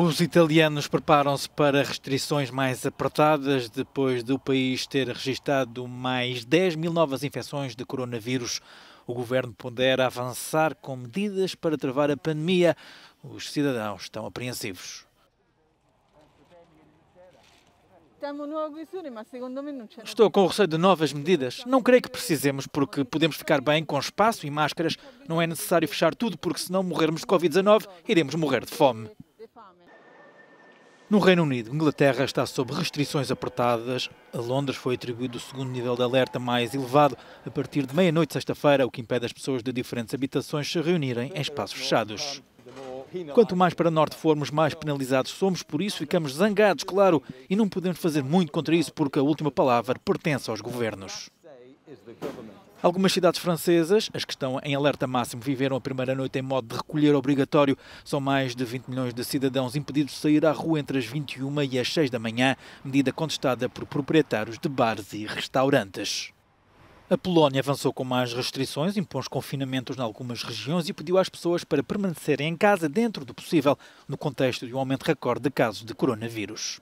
Os italianos preparam-se para restrições mais apertadas depois do país ter registado mais 10 mil novas infecções de coronavírus. O governo pondera avançar com medidas para travar a pandemia. Os cidadãos estão apreensivos. Estou com o receio de novas medidas. Não creio que precisemos, porque podemos ficar bem com espaço e máscaras. Não é necessário fechar tudo, porque se não morrermos de Covid-19, iremos morrer de fome. No Reino Unido, Inglaterra está sob restrições apertadas. A Londres foi atribuído o segundo nível de alerta mais elevado a partir de meia-noite sexta-feira, o que impede as pessoas de diferentes habitações se reunirem em espaços fechados. Quanto mais para norte formos, mais penalizados somos, por isso ficamos zangados, claro, e não podemos fazer muito contra isso, porque a última palavra pertence aos governos. Algumas cidades francesas, as que estão em alerta máximo, viveram a primeira noite em modo de recolher obrigatório. São mais de 20 milhões de cidadãos impedidos de sair à rua entre as 21 e as 6 da manhã, medida contestada por proprietários de bares e restaurantes. A Polónia avançou com mais restrições, impôs confinamentos em algumas regiões e pediu às pessoas para permanecerem em casa dentro do possível, no contexto de um aumento recorde de casos de coronavírus.